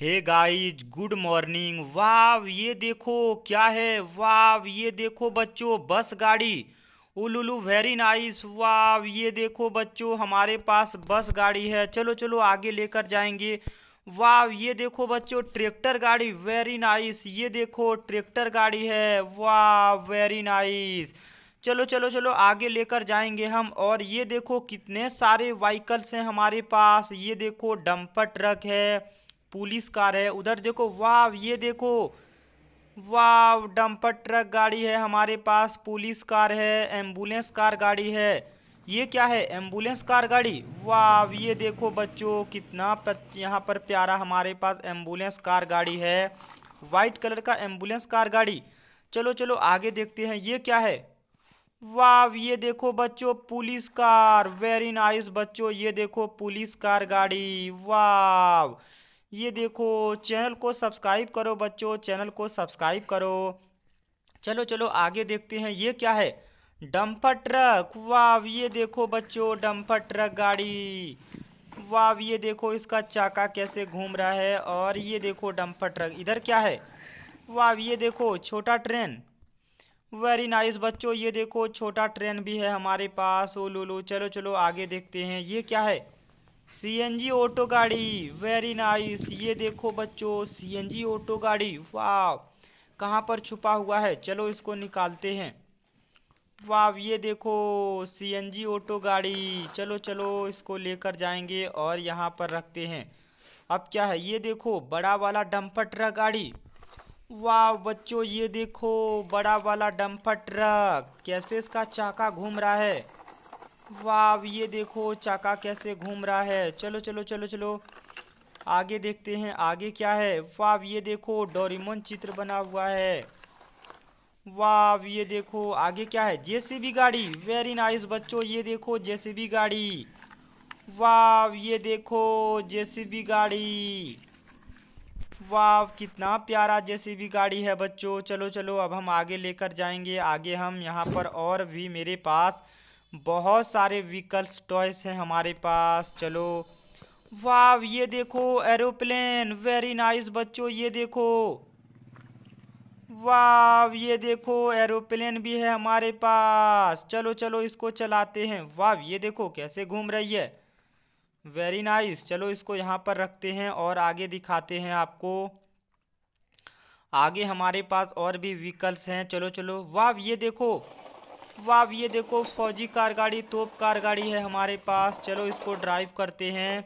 हे guys good morning wow ये देखो क्या है वाव ये देखो बच्चों बस गाड़ी उलुलू वेरी नाइस वाव ये देखो बच्चों हमारे पास बस गाड़ी है चलो चलो आगे लेकर जाएंगे वाव ये देखो बच्चों ट्रैक्टर गाड़ी वेरी नाइस ये देखो ट्रैक्टर गाड़ी है वाव वेरी नाइस चलो चलो चलो आगे लेकर जाएंगे हम और ये देखो कितने सारे व्हीकल्स हैं हमारे पास ये देखो डंपर ट्रक है पुलिस कार है उधर देखो वाह ये देखो वाह डंपर ट्रक गाड़ी है हमारे पास पुलिस कार है एम्बुलेंस कार गाड़ी है ये क्या है एम्बुलेंस कार गाड़ी वाह ये देखो बच्चों कितना यहाँ पर प्यारा हमारे पास एम्बुलेंस कार गाड़ी है वाइट कलर का एम्बुलेंस कार गाड़ी चलो चलो आगे देखते हैं ये क्या है वाह ये देखो बच्चों पुलिस कार वेरी नाइस बच्चों ये देखो पुलिस कार गाड़ी वाह ये देखो चैनल को सब्सक्राइब करो बच्चों चैनल को सब्सक्राइब करो चलो चलो आगे देखते हैं ये क्या है डम्फर ट्रक वाह ये देखो बच्चों डम्फर ट्रक गाड़ी वाह ये देखो इसका चाका कैसे घूम रहा है और ये देखो डम्फर ट्रक इधर क्या है वाह ये देखो छोटा ट्रेन वेरी नाइस बच्चों ये देखो छोटा ट्रेन भी है हमारे पास ओ लो लो चलो चलो आगे देखते हैं ये क्या है जी ऑटो गाड़ी वेरी नाइस ये देखो बच्चों जी ऑटो गाड़ी वाह कहाँ पर छुपा हुआ है चलो इसको निकालते हैं वाह ये देखो जी ऑटो गाड़ी चलो चलो इसको लेकर जाएंगे और यहाँ पर रखते हैं अब क्या है ये देखो बड़ा वाला डम्पर ट्रक गाड़ी वाह बच्चों ये देखो बड़ा वाला डम्पर ट्रक कैसे इसका चाका घूम रहा है वाह ये देखो चाका कैसे घूम रहा है चलो चलो चलो चलो आगे देखते हैं आगे क्या है वाह ये देखो डोरीमोन चित्र बना हुआ है वाह ये देखो आगे क्या है जेसीबी गाड़ी वेरी नाइस बच्चों ये देखो जेसीबी गाड़ी वाह ये देखो जेसीबी गाड़ी वाह कितना प्यारा जेसीबी गाड़ी है बच्चों चलो चलो अब हम आगे लेकर जाएंगे आगे हम यहाँ पर और भी मेरे पास बहुत सारे व्हीकल्स टॉयस हैं हमारे पास चलो वाह ये देखो एरोप्लेन वेरी नाइस बच्चों ये देखो वाह ये देखो एरोप्लेन भी है हमारे पास चलो चलो इसको चलाते हैं वाह ये देखो कैसे घूम रही है वेरी नाइस चलो इसको यहाँ पर रखते हैं और आगे दिखाते हैं आपको आगे हमारे पास और भी व्हीकल्स हैं चलो चलो वाह ये देखो वाह ये देखो फौजी कार गाड़ी तोप कार गाड़ी है हमारे पास चलो इसको ड्राइव करते हैं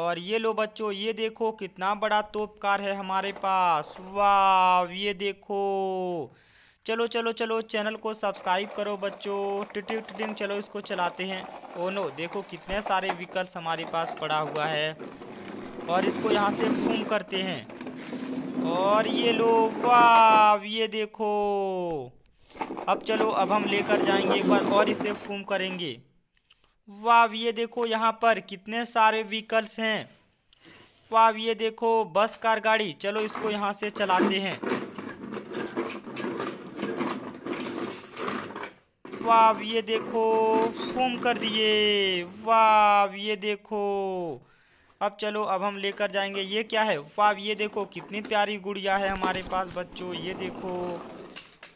और ये लो बच्चों ये देखो कितना बड़ा तोप कार है हमारे पास वाह ये देखो चलो चलो चलो चैनल को सब्सक्राइब करो बच्चों टिटिंग टिटिंग चलो इसको चलाते हैं ओ नो देखो कितने सारे व्हीकल्स हमारे पास पड़ा हुआ है और इसको यहाँ से फूम करते हैं और ये लो वाह ये देखो अब चलो अब हम लेकर जाएंगे एक बार और इसे फूम करेंगे वाह ये देखो यहाँ पर कितने सारे व्हीकल्स हैं वाह ये देखो बस कार गाड़ी चलो इसको यहाँ से चलाते हैं वाह ये देखो फूम कर दिए वाह ये देखो अब चलो अब हम लेकर जाएंगे ये क्या है वाह ये देखो कितनी प्यारी गुड़िया है हमारे पास बच्चों ये देखो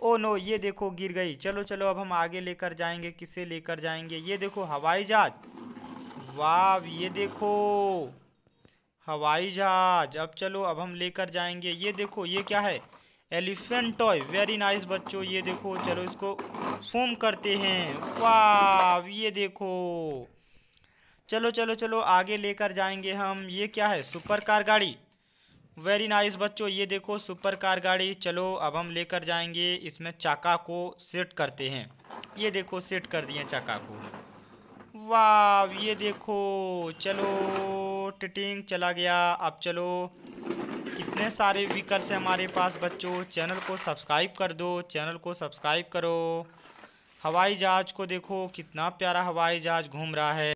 ओ नो ये देखो गिर गई चलो चलो अब हम आगे लेकर जाएंगे किसे लेकर जाएंगे ये देखो हवाई जहाज वाह ये देखो हवाई जहाज अब चलो अब हम लेकर जाएंगे ये देखो ये क्या है एलिफेंट टॉय वेरी नाइस बच्चों ये देखो चलो इसको फोम करते हैं वाह ये देखो चलो चलो चलो आगे लेकर जाएंगे हम ये क्या है सुपर कार गाड़ी वेरी नाइस बच्चों ये देखो सुपर कार गाड़ी चलो अब हम लेकर जाएंगे इसमें चाका को सेट करते हैं ये देखो सेट कर दिए चाका को वाह ये देखो चलो टिटिंग चला गया अब चलो कितने सारे व्हीकल्स हैं हमारे पास बच्चों चैनल को सब्सक्राइब कर दो चैनल को सब्सक्राइब करो हवाई जहाज़ को देखो कितना प्यारा हवाई जहाज़ घूम रहा है